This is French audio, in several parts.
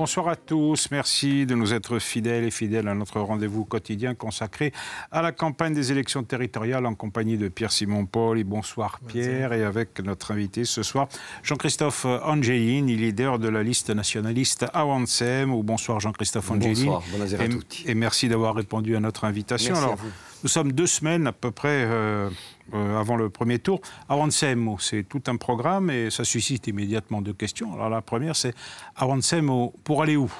Bonsoir à tous. Merci de nous être fidèles et fidèles à notre rendez-vous quotidien consacré à la campagne des élections territoriales en compagnie de Pierre-Simon Paul. Et bonsoir Pierre. Et avec notre invité ce soir, Jean-Christophe Angelin, leader de la liste nationaliste Awansem. Ou bonsoir Jean-Christophe Angelin. Bonsoir, Et, merci d'avoir répondu à notre invitation. nous sommes deux semaines à peu près. Euh, euh, avant le premier tour. Avancemo, c'est tout un programme et ça suscite immédiatement deux questions. Alors la première, c'est Avancemo, pour aller où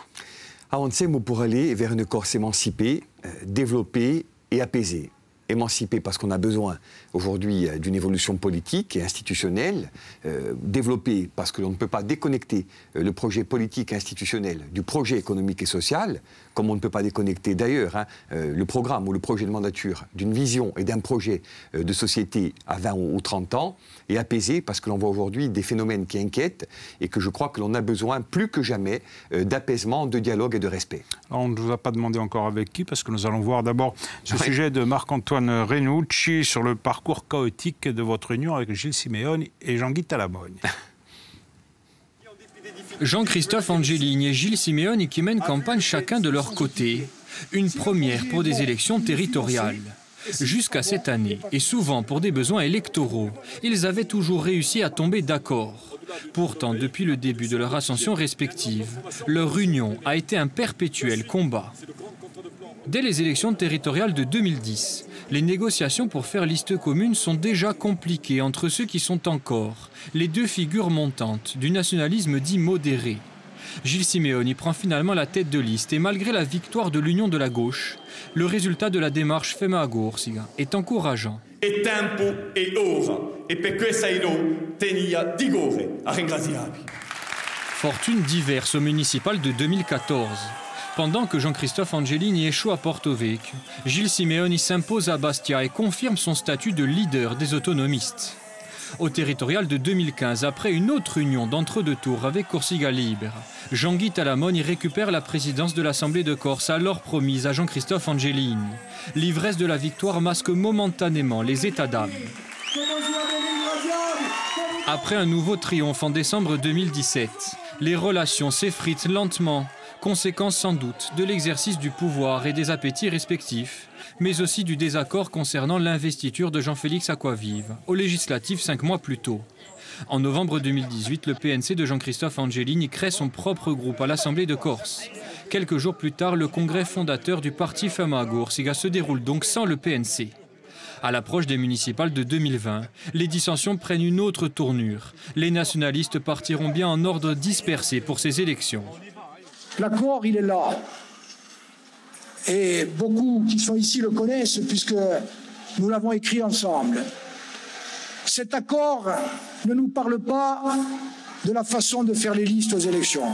Avancemo pour aller vers une Corse émancipée, euh, développée et apaisée émancipé parce qu'on a besoin aujourd'hui euh, d'une évolution politique et institutionnelle, euh, développée parce que l'on ne peut pas déconnecter euh, le projet politique et institutionnel du projet économique et social, comme on ne peut pas déconnecter d'ailleurs hein, le programme ou le projet de mandature d'une vision et d'un projet de société à 20 ou 30 ans, et apaisé parce que l'on voit aujourd'hui des phénomènes qui inquiètent et que je crois que l'on a besoin plus que jamais d'apaisement, de dialogue et de respect. on ne vous a pas demandé encore avec qui parce que nous allons voir d'abord ce sujet de Marc-Antoine sur le parcours chaotique de votre union avec Gilles Siméon et Jean-Guy Talamogne. Jean-Christophe Angelini et Gilles Siméon qui mènent campagne chacun de leur côté. Une première pour des élections territoriales. Jusqu'à cette année, et souvent pour des besoins électoraux, ils avaient toujours réussi à tomber d'accord. Pourtant, depuis le début de leur ascension respective, leur union a été un perpétuel combat. Dès les élections territoriales de 2010, les négociations pour faire liste commune sont déjà compliquées entre ceux qui sont encore, les deux figures montantes du nationalisme dit modéré. Gilles Simeoni prend finalement la tête de liste et malgré la victoire de l'union de la gauche, le résultat de la démarche Fema Agorsiga est encourageant. Et tempo et et tenia digore Fortune diverse au municipal de 2014. Pendant que Jean-Christophe Angelini échoue à Porto Vecchio, Gilles Simeoni s'impose à Bastia et confirme son statut de leader des autonomistes. Au territorial de 2015, après une autre union d'entre-deux tours avec Corsica Libre, Jean-Guy Talamone récupère la présidence de l'Assemblée de Corse alors promise à Jean-Christophe Angelini. L'ivresse de la victoire masque momentanément les états d'âme. Après un nouveau triomphe en décembre 2017, les relations s'effritent lentement conséquence sans doute de l'exercice du pouvoir et des appétits respectifs, mais aussi du désaccord concernant l'investiture de Jean-Félix Aquavive, au législatif cinq mois plus tôt. En novembre 2018, le PNC de Jean-Christophe Angelini crée son propre groupe à l'Assemblée de Corse. Quelques jours plus tard, le congrès fondateur du parti Fama Gorsiga se déroule donc sans le PNC. À l'approche des municipales de 2020, les dissensions prennent une autre tournure. Les nationalistes partiront bien en ordre dispersé pour ces élections. L'accord, il est là. Et beaucoup qui sont ici le connaissent puisque nous l'avons écrit ensemble. Cet accord ne nous parle pas de la façon de faire les listes aux élections.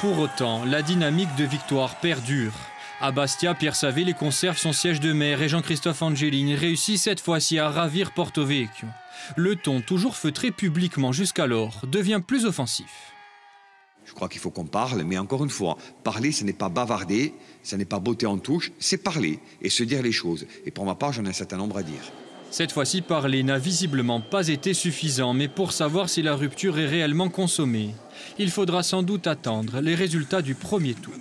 Pour autant, la dynamique de victoire perdure. À Bastia, Pierre Saville conserve son siège de maire et Jean-Christophe Angelini réussit cette fois-ci à ravir Porto Vecchio. Le ton, toujours feutré publiquement jusqu'alors, devient plus offensif. Je crois qu'il faut qu'on parle, mais encore une fois, parler, ce n'est pas bavarder, ce n'est pas botter en touche, c'est parler et se dire les choses. Et pour ma part, j'en ai un certain nombre à dire. Cette fois-ci, parler n'a visiblement pas été suffisant, mais pour savoir si la rupture est réellement consommée, il faudra sans doute attendre les résultats du premier tour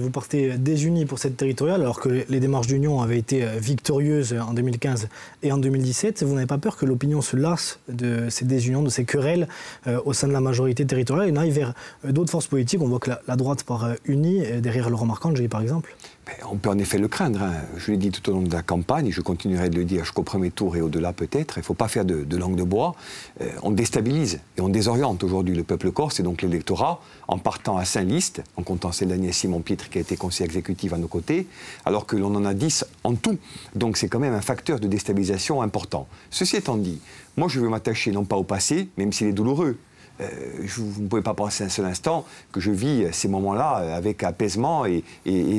vous partez désunis pour cette territoriale, alors que les démarches d'union avaient été victorieuses en 2015 et en 2017. Vous n'avez pas peur que l'opinion se lasse de ces désunions, de ces querelles euh, au sein de la majorité territoriale et n'aille vers euh, d'autres forces politiques On voit que la, droite part euh, unie derrière Laurent Marcangeli, par exemple. Ben, on peut en effet le craindre. Hein. Je l'ai dit tout au long de la campagne, je continuerai de le dire jusqu'au premier tour et au-delà peut-être. Il ne faut pas faire de, langue de bois. Euh, on déstabilise et on désoriente aujourd'hui le peuple corse et donc l'électorat en partant à saint listes, en comptant celle d'Agnès simon pietre qui a été conseiller exécutif à nos côtés, alors que l'on en a 10 en tout. Donc c'est quand même un facteur de déstabilisation important. Ceci étant dit, moi je veux m'attacher non pas au passé, même s'il est douloureux, euh, je, vous ne pouvez pas penser un seul instant que je vis ces moments-là euh, avec apaisement et,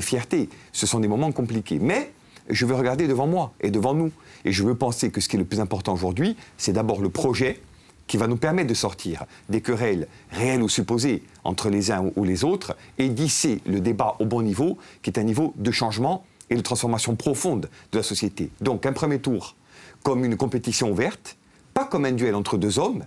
fierté. Ce sont des moments compliqués. Mais je veux regarder devant moi et devant nous. Et je veux penser que ce qui est le plus important aujourd'hui, c'est d'abord le projet qui va nous permettre de sortir des querelles réelles ou supposées entre les uns ou les autres et d'hisser le débat au bon niveau, qui est un niveau de changement et de transformation profonde de la société. Donc un premier tour comme une compétition ouverte, pas comme un duel entre deux hommes,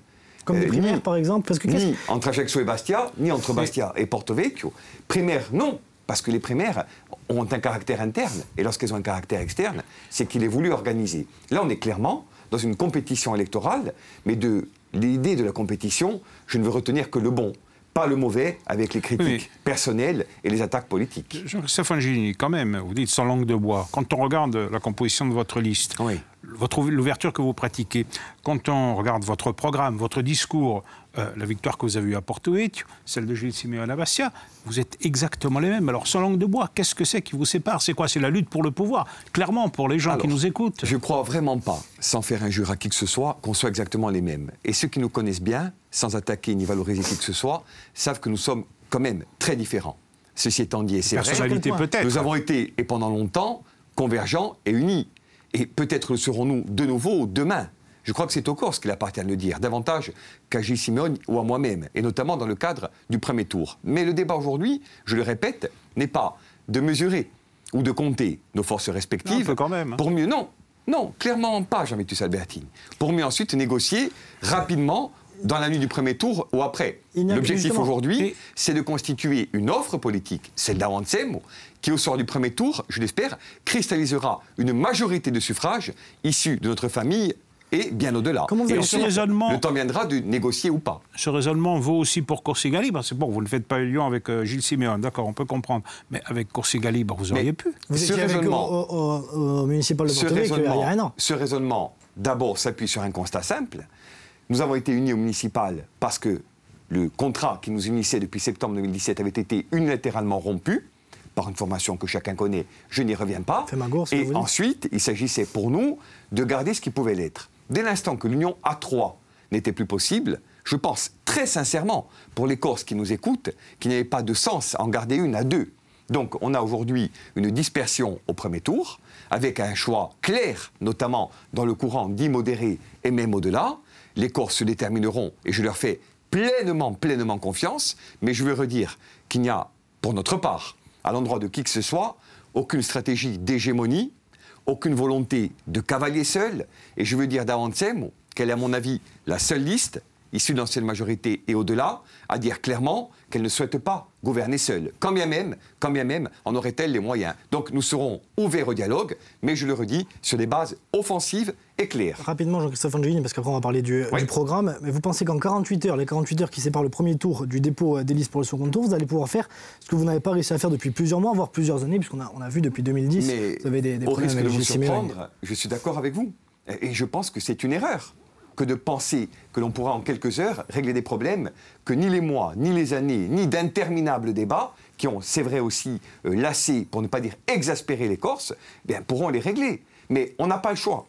comme euh, primaires, par exemple Ni entre Ajaccio et Bastia, ni entre Bastia et Porto Vecchio. Primaires, non, parce que les primaires ont un caractère interne, et lorsqu'elles ont un caractère externe, c'est qu'il est voulu organiser. Là, on est clairement dans une compétition électorale, mais de l'idée de la compétition, je ne veux retenir que le bon pas le mauvais avec les critiques personnelles et les attaques politiques. Jean-Christophe Angini, quand même, vous dites sans langue de bois. Quand on regarde la composition de votre liste, oui l'ouverture que vous pratiquez. Quand on regarde votre programme, votre discours, euh, la victoire que vous avez eue à Porto Vecchio, celle de Gilles Simeone Bastia, vous êtes exactement les mêmes. Alors, sans langue de bois, qu'est-ce que c'est qui vous sépare C'est quoi C'est la lutte pour le pouvoir, clairement, pour les gens qui nous écoutent. Je crois vraiment pas, sans faire injure à qui que ce soit, qu'on soit exactement les mêmes. Et ceux qui nous connaissent bien, sans attaquer ni valoriser qui que ce soit, savent que nous sommes quand même très différents. Ceci étant dit, et c'est vrai, peut-être. nous avons été, et pendant longtemps, convergents et unis. Et peut-être le serons-nous de nouveau demain. Je crois que c'est au Corse qu'il appartient de le dire, davantage qu'à Gilles Simeone ou à moi-même, et notamment dans le cadre du premier tour. Mais le débat aujourd'hui, je le répète, n'est pas de mesurer ou de compter nos forces respectives. quand même. Hein. Pour mieux, non, non, clairement pas, Jean-Vitus Albertine. Pour mieux ensuite négocier rapidement dans la nuit du premier tour ou après. L'objectif aujourd'hui, c'est de constituer une offre politique, celle d'Awansemo, qui au sort du premier tour, je l'espère, cristallisera une majorité de suffrages issus de notre famille et bien au-delà. Comment vous raisonnement... Le temps viendra de négocier ou pas. Ce raisonnement vaut aussi pour Corsigali, parce que bon, vous ne faites pas union avec euh, Gilles Siméon, d'accord, on peut comprendre. Mais avec Corsigali, vous auriez pu. Vous étiez municipal de porto il y a Ce raisonnement, d'abord, s'appuie sur un constat simple nous avons été unis au municipal parce que le contrat qui nous unissait depuis septembre 2017 avait été unilatéralement rompu par une formation que chacun connaît, je n'y reviens pas. et ensuite, il s'agissait pour nous de garder ce qui pouvait l'être. Dès l'instant que l'union A3 n'était plus possible, je pense très sincèrement, pour les Corses qui nous écoutent, qu'il n'y avait pas de sens à en garder une à deux. Donc on a aujourd'hui une dispersion au premier tour, avec un choix clair, notamment dans le courant dit modéré et même au-delà, les Corses se détermineront et je leur fais pleinement, pleinement confiance, mais je veux redire qu'il n'y a, pour notre part, à l'endroit de qui que ce soit, aucune stratégie d'hégémonie, aucune volonté de cavalier seul, et je veux dire d'avance, qu'elle est à mon avis la seule liste issus de l'ancienne majorité et au-delà, à dire clairement qu'elle ne souhaite pas gouverner seule, quand bien même, quand bien même en aurait-elle les moyens. Donc nous serons ouverts au dialogue, mais je le redis, sur des bases offensives et claires. Rapidement, Jean-Christophe Angelini, parce qu'après on va parler du, programme, mais vous pensez qu'en 48 heures, les 48 heures qui séparent le premier tour du dépôt euh, des listes pour le second tour, vous allez pouvoir faire ce que vous n'avez pas réussi à faire depuis plusieurs mois, voire plusieurs années, puisqu'on a, on a vu depuis 2010, vous avez des, des au problèmes risque de vous surprendre, je suis d'accord avec vous, et je pense que c'est une erreur que de penser que l'on pourra en quelques heures régler des problèmes que ni les mois, ni les années, ni d'interminables débats, qui ont, c'est vrai aussi, euh, lassé, pour ne pas dire exaspéré les Corses, eh bien, pourront les régler. Mais on n'a pas le choix.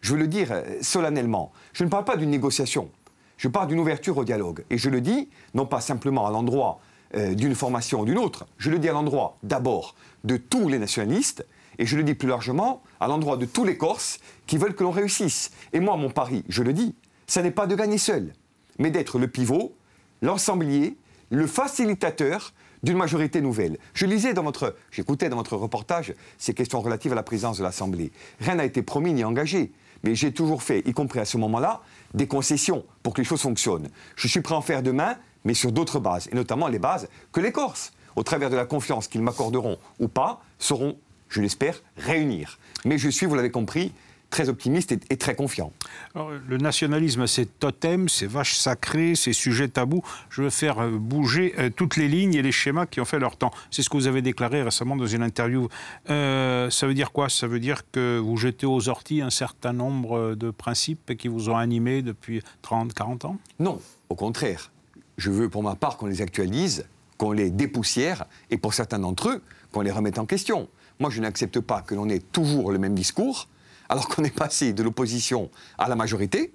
Je veux le dire euh, solennellement. Je ne parle pas d'une négociation. Je parle d'une ouverture au dialogue. Et je le dis, non pas simplement à l'endroit euh, d'une formation ou d'une autre, je le dis à l'endroit d'abord de tous les nationalistes, et je le dis plus largement, à l'endroit de tous les Corses qui veulent que l'on réussisse. Et moi, mon pari, je le dis, ce n'est pas de gagner seul, mais d'être le pivot, l'ensemblier, le facilitateur d'une majorité nouvelle. Je lisais dans votre, j'écoutais dans votre reportage ces questions relatives à la présence de l'Assemblée. Rien n'a été promis ni engagé, mais j'ai toujours fait, y compris à ce moment-là, des concessions pour que les choses fonctionnent. Je suis prêt à en faire demain, mais sur d'autres bases, et notamment les bases que les Corses, au travers de la confiance qu'ils m'accorderont ou pas, seront je l'espère, réunir. Mais je suis, vous l'avez compris, très optimiste et, très confiant. le nationalisme, c'est totem, c'est vache sacrée, c'est sujet tabou. Je veux faire euh, bouger euh, toutes les lignes et les schémas qui ont fait leur temps. C'est ce que vous avez déclaré récemment dans une interview. Euh, ça veut dire quoi Ça veut dire que vous jetez aux orties un certain nombre de principes qui vous ont animé depuis 30, 40 ans Non, au contraire. Je veux pour ma part qu'on les actualise, qu'on les dépoussière et pour certains d'entre eux, qu'on les remette en question. Moi, je n'accepte pas que l'on ait toujours le même discours, alors qu'on est passé de l'opposition à la majorité,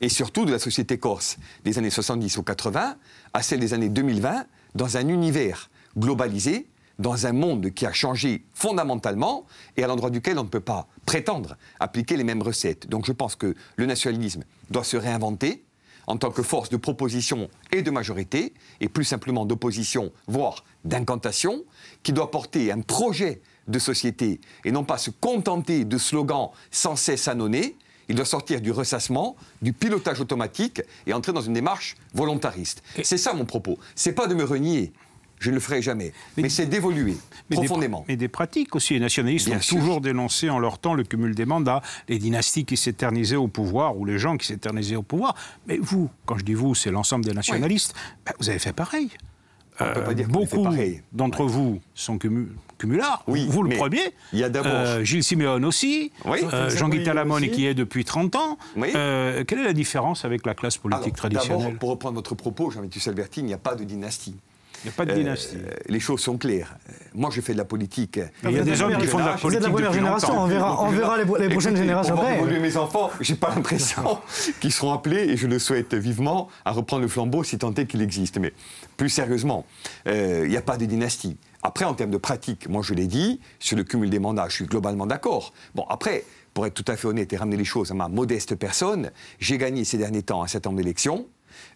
et surtout de la société corse des années 70 ou 80 à celle des années 2020, dans un univers globalisé, dans un monde qui a changé fondamentalement et à l'endroit duquel on ne peut pas prétendre appliquer les mêmes recettes. Donc je pense que le nationalisme doit se réinventer, en tant que force de proposition et de majorité, et plus simplement d'opposition, voire d'incantation, qui doit porter un projet de société et non pas se contenter de slogans sans cesse annonnés. Il doit sortir du ressassement, du pilotage automatique et entrer dans une démarche volontariste. C'est ça mon propos. C'est pas de me renier, je ne le ferai jamais. Mais, c'est d'évoluer profondément. mais des pratiques aussi. Les nationalistes ont toujours dénoncé en leur temps le cumul des mandats, les dynasties qui s'éternisaient au pouvoir ou les gens qui s'éternisaient au pouvoir. Mais vous, quand je dis vous, c'est l'ensemble des nationalistes, bah, vous avez fait pareil. peut pas euh, dire beaucoup d'entre vous sont cumulards, vous le premier. Il y a d'abord euh, Gilles Siméon aussi, euh, Jean-Guy Talamone qui est depuis 30 ans. quelle est la différence avec la classe politique traditionnelle pour reprendre votre propos, Jean-Michel Albertine, il n'y a pas de dynastie. Il n'y a pas de euh, dynastie. les choses sont claires. Moi, je fais de la politique. Il y a des, gens hommes qui font de la politique. Vous la première génération, on verra, on verra les, prochaines générations après. mes enfants, j'ai pas l'impression qu'ils seront appelés, et je le souhaite vivement, à reprendre le flambeau si tant est qu'il existe. Mais plus sérieusement, euh, il n'y a pas de dynastie. Après, en termes de pratique, moi je l'ai dit, sur le cumul des mandats, je suis globalement d'accord. Bon, après, pour être tout à fait honnête et ramener les choses à ma modeste personne, j'ai gagné ces derniers temps un certain nombre d'élections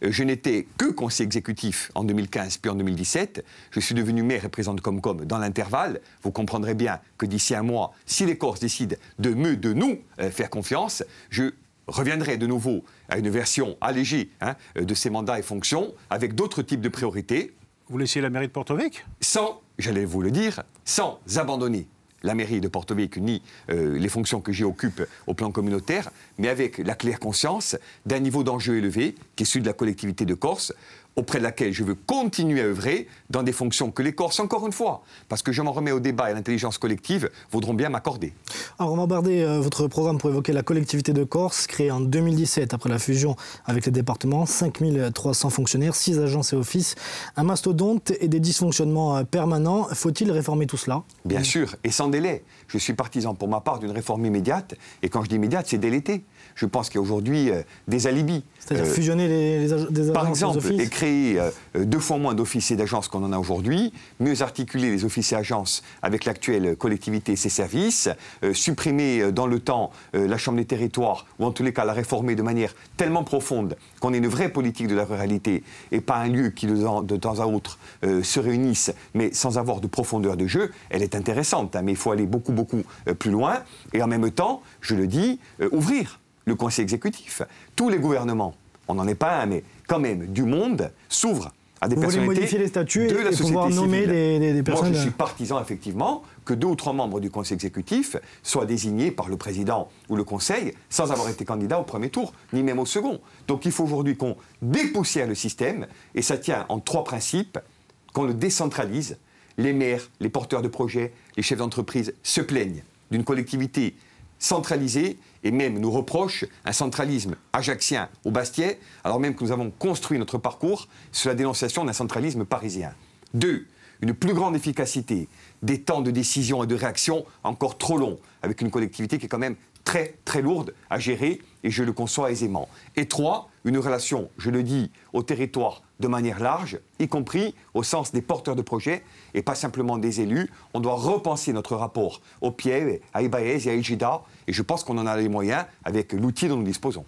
euh, je n'étais que conseiller exécutif en 2015 puis en 2017. Je suis devenu maire et président de Comcom dans l'intervalle. Vous comprendrez bien que d'ici un mois, si les Corses décident de me, de nous, euh, faire confiance, je reviendrai de nouveau à une version allégée hein, euh, de ces mandats et fonctions, avec d'autres types de priorités. Vous laissez la mairie de Porto Sans, j'allais vous le dire, sans abandonner la mairie de Portovic ni euh, les fonctions que j'y occupe au plan communautaire, mais avec la claire conscience d'un niveau d'enjeu élevé qui est celui de la collectivité de Corse, auprès de laquelle je veux continuer à œuvrer dans des fonctions que les Corses, encore une fois, parce que je m'en remets au débat et à l'intelligence collective, voudront bien m'accorder. Alors, on Bardet, euh, votre programme pour évoquer la collectivité de Corse, créée en 2017 après la fusion avec les départements, 5300 fonctionnaires, 6 agences et offices, un mastodonte et des dysfonctionnements euh, permanents. Faut-il réformer tout cela Bien sûr, et sans délai. Je suis partisan pour ma part d'une réforme immédiate, et quand je dis immédiate, c'est délété. Je pense qu'il y a aujourd'hui euh, des alibis. C'est-à-dire euh, fusionner les, les agences Par exemple, et créer euh, deux fois moins d'officiers et d'agences qu'on en a aujourd'hui, mieux articuler les officiers et agences avec l'actuelle collectivité et ses services, supprimer dans le temps la Chambre des territoires, ou en tous les cas la réformer de manière tellement profonde qu'on ait une vraie politique de la ruralité et pas un lieu qui de temps à autre se réunisse, mais sans avoir de profondeur de jeu, elle est intéressante, hein, mais il faut aller beaucoup, beaucoup plus loin, et en même temps, je le dis, ouvrir le conseil exécutif. Tous les gouvernements, on n'en est pas un, mais quand même, du monde, s'ouvrent à des Vous personnalités modifier les statuts de et la pouvoir nommer des, personnes. Moi, je suis euh, partisan, effectivement, que deux ou trois membres du conseil exécutif soient désignés par le président ou le conseil sans avoir été candidat au premier tour, ni même au second. Donc il faut aujourd'hui qu'on dépoussière le système, et ça tient en trois principes, qu'on le décentralise. Les maires, les porteurs de projets, les chefs d'entreprise se plaignent d'une collectivité centralisé et même nous reproche un centralisme ajaxien au Bastiais alors même que nous avons construit notre parcours sur la dénonciation d'un centralisme parisien. Deux, une plus grande efficacité des temps de décision et de réaction encore trop longs, avec une collectivité qui est quand même très très lourde à gérer, et je le conçois aisément. Et trois, une relation, je le dis, au territoire de manière large, y compris au sens des porteurs de projets et pas simplement des élus. On doit repenser notre rapport au PIEV, à Ibaez et à Ejida, et je pense qu'on en a les moyens avec l'outil dont nous disposons.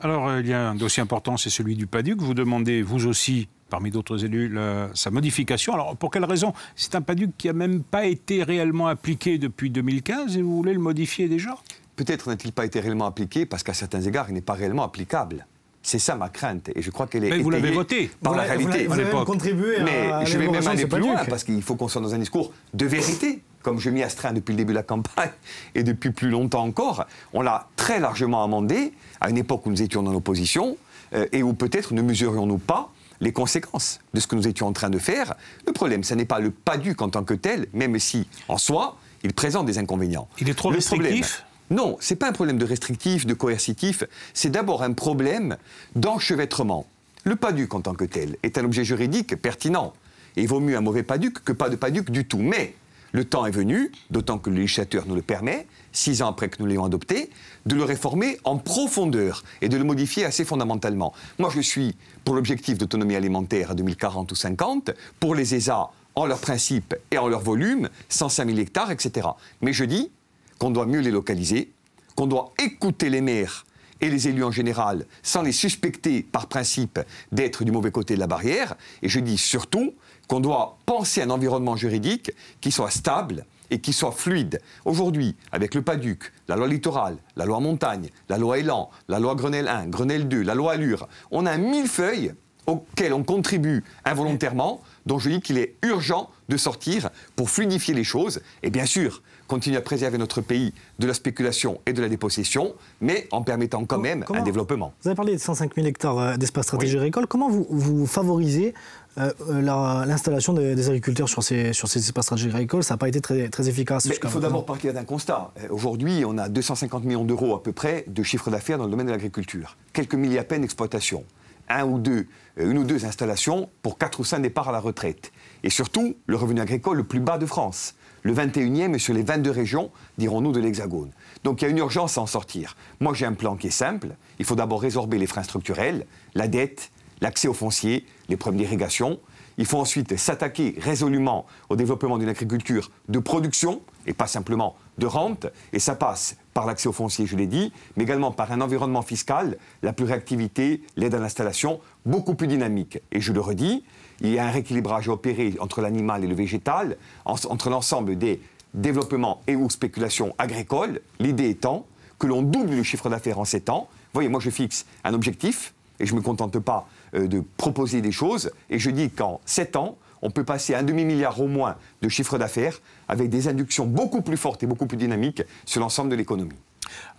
Alors, euh, il y a un dossier important, c'est celui du PADUC. Vous demandez, vous aussi, parmi d'autres élus, sa modification. Alors, pour quelle raison C'est un PADUC qui n'a même pas été réellement appliqué depuis 2015 et vous voulez le modifier déjà Peut-être n'a-t-il pas été réellement appliqué parce qu'à certains égards, il n'est pas réellement applicable. C'est ça ma crainte, et je crois qu'elle est. Mais vous l'avez voté par vous la réalité. Vous, avez contribué. Mais je vais même aller plus loin parce qu'il faut qu'on soit dans un discours de vérité, comme je m'y astreins depuis le début de la campagne et depuis plus longtemps encore. On l'a très largement amendé à une époque où nous étions dans l'opposition euh, et où peut-être ne mesurions-nous pas les conséquences de ce que nous étions en train de faire. Le problème, ce n'est pas le PADUC en tant que tel, même si en soi il présente des inconvénients. Il est trop le restrictif. Non, ce n'est pas un problème de restrictif, de coercitif, c'est d'abord un problème d'enchevêtrement. Le PADUC en tant que tel est un objet juridique pertinent. Et il vaut mieux un mauvais PADUC que pas de PADUC du tout. Mais le temps est venu, d'autant que le législateur nous le permet, six ans après que nous l'ayons adopté, de le réformer en profondeur et de le modifier assez fondamentalement. Moi, je suis pour l'objectif d'autonomie alimentaire à 2040 ou 50, pour les ESA en leur principe et en leur volume, 105 000 hectares, etc. Mais je dis, qu'on doit mieux les localiser, qu'on doit écouter les maires et les élus en général sans les suspecter par principe d'être du mauvais côté de la barrière, et je dis surtout qu'on doit penser à un environnement juridique qui soit stable et qui soit fluide. Aujourd'hui, avec le PADUC, la loi littorale, la loi montagne, la loi élan, la loi Grenelle 1, Grenelle 2, la loi Allure, on a mille feuilles auxquelles on contribue involontairement, dont je dis qu'il est urgent de sortir pour fluidifier les choses. Et bien sûr, continue à préserver notre pays de la spéculation et de la dépossession, mais en permettant quand même un développement. Vous avez parlé de 105 000 hectares euh, d'espace stratégique agricole. Comment vous, favorisez euh, euh, l'installation des, agriculteurs sur ces, espaces stratégiques agricoles Ça n'a pas été très, efficace. il faut d'abord partir d'un constat. Aujourd'hui, on a 250 millions d'euros à peu près de chiffre d'affaires dans le domaine de l'agriculture. Quelques milliers à peine d'exploitation. Un ou deux, une ou deux installations pour quatre ou cinq départs à la retraite. Et surtout, le revenu agricole le plus bas de France le 21e sur les 22 régions, dirons-nous, de l'Hexagone. Donc il y a une urgence à en sortir. Moi j'ai un plan qui est simple, il faut d'abord résorber les freins structurels, la dette, l'accès aux fonciers, les problèmes d'irrigation. Il faut ensuite s'attaquer résolument au développement d'une agriculture de production et pas simplement de rente. Et ça passe par l'accès aux fonciers, je l'ai dit, mais également par un environnement fiscal, la plus réactivité, l'aide à l'installation, beaucoup plus dynamique. Et je le redis, il y a un rééquilibrage opéré entre l'animal et le végétal, entre l'ensemble des développements et ou spéculations agricoles, l'idée étant que l'on double le chiffre d'affaires en 7 ans. voyez, moi je fixe un objectif et je ne me contente pas euh, de proposer des choses et je dis qu'en 7 ans, on peut passer un demi-milliard au moins de chiffre d'affaires avec des inductions beaucoup plus fortes et beaucoup plus dynamiques sur l'ensemble de l'économie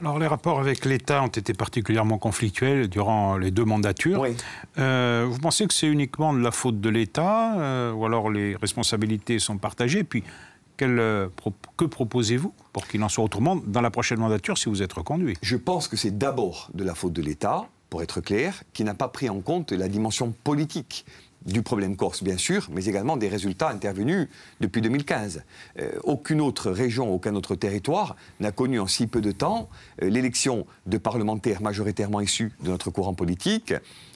alors les rapports avec l'État ont été particulièrement conflictuels durant les deux mandatures. Euh, vous pensez que c'est uniquement de la faute de l'État euh, ou alors les responsabilités sont partagées Puis euh, que proposez-vous pour qu'il en soit autrement dans la prochaine mandature si vous êtes reconduit Je pense que c'est d'abord de la faute de l'État, pour être clair, qui n'a pas pris en compte la dimension politique du problème corse, bien sûr, mais également des résultats intervenus depuis 2015. Euh, aucune autre région, aucun autre territoire n'a connu en si peu de temps euh, l'élection de parlementaires majoritairement issus de notre courant politique,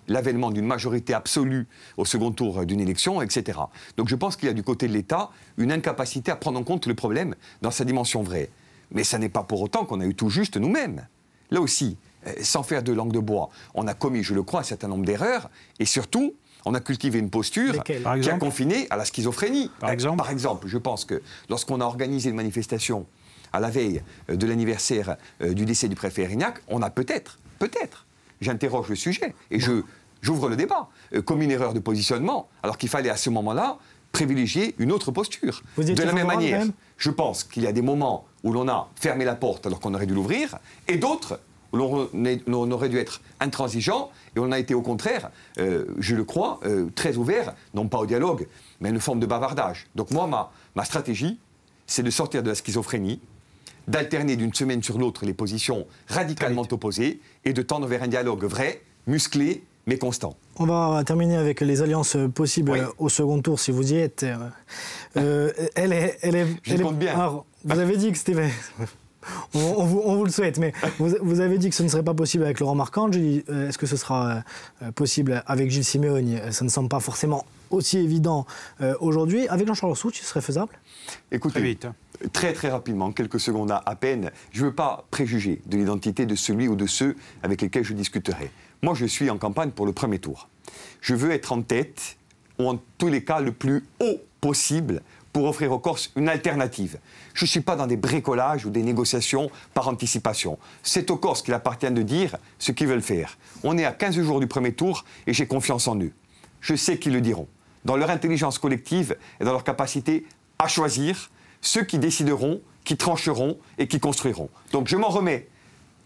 l'avènement d'une majorité absolue au second tour d'une élection, etc. Donc je pense qu'il y a du côté de l'État une incapacité à prendre en compte le problème dans sa dimension vraie. Mais ce n'est pas pour autant qu'on a eu tout juste nous-mêmes. Là aussi, euh, sans faire de langue de bois, on a commis, je le crois, un certain nombre d'erreurs, et surtout, on a cultivé une posture qui a confiné à la schizophrénie. Par exemple je pense que lorsqu'on a organisé une manifestation à la veille euh, de l'anniversaire euh, du décès du préfet Erignac, on a peut-être, peut-être, j'interroge le sujet et je j'ouvre le débat, euh, comme une erreur de positionnement, alors qu'il fallait à ce moment-là privilégier une autre posture. de la même manière, je pense qu'il y a des moments où l'on a fermé la porte alors qu'on aurait dû l'ouvrir, et d'autres on aurait dû être intransigeant, et on a été au contraire, euh, je le crois, euh, très ouvert, non pas au dialogue, mais à une forme de bavardage. Donc moi, ma, stratégie, c'est de sortir de la schizophrénie, d'alterner d'une semaine sur l'autre les positions radicalement opposées, et de tendre vers un dialogue vrai, musclé, mais constant. On va terminer avec les alliances possibles au second tour, si vous y êtes. Euh, elle est... Elle est, je compte bien. vous avez dit que c'était on, vous, le souhaite, mais vous, avez dit que ce ne serait pas possible avec Laurent Marquand. Euh, est-ce que ce sera euh, possible avec Gilles Simeoni euh, Ça ne semble pas forcément aussi évident aujourd'hui. Avec Jean-Charles Rousseau, ce serait faisable Écoutez, très, hein. très très rapidement, quelques secondes à peine, je ne veux pas préjuger de l'identité de celui ou de ceux avec lesquels je discuterai. Moi, je suis en campagne pour le premier tour. Je veux être en tête, ou en tous les cas le plus haut possible, pour offrir aux Corses une alternative. Je ne suis pas dans des bricolages ou des négociations par anticipation. C'est aux Corses qu'il appartient de dire ce qu'ils veulent faire. On est à 15 jours du premier tour et j'ai confiance en eux. Je sais qu'ils le diront, dans leur intelligence collective et dans leur capacité à choisir ceux qui décideront, qui trancheront et qui construiront. Donc je m'en remets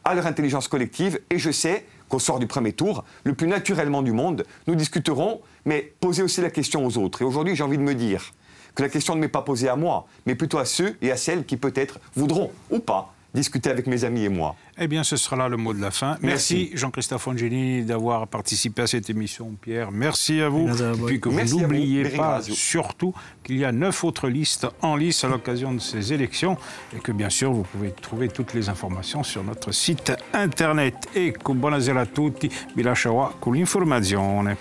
à leur intelligence collective et je sais qu'au sort du premier tour, le plus naturellement du monde, nous discuterons, mais poser aussi la question aux autres. Et aujourd'hui, j'ai envie de me dire, que la question ne m'est pas posée à moi, mais plutôt à ceux et à celles qui peut-être voudront ou pas discuter avec mes amis et moi. Eh bien, ce sera là le mot de la fin. Merci, Jean-Christophe Angelini d'avoir participé à cette émission, Pierre. Merci à vous. Et puis que vous n'oubliez pas surtout qu'il y a neuf autres listes en lice à l'occasion de ces élections et que bien sûr, vous pouvez trouver toutes les informations sur notre site internet. Et buonasera a tutti, vi lascio qua con l'informazione.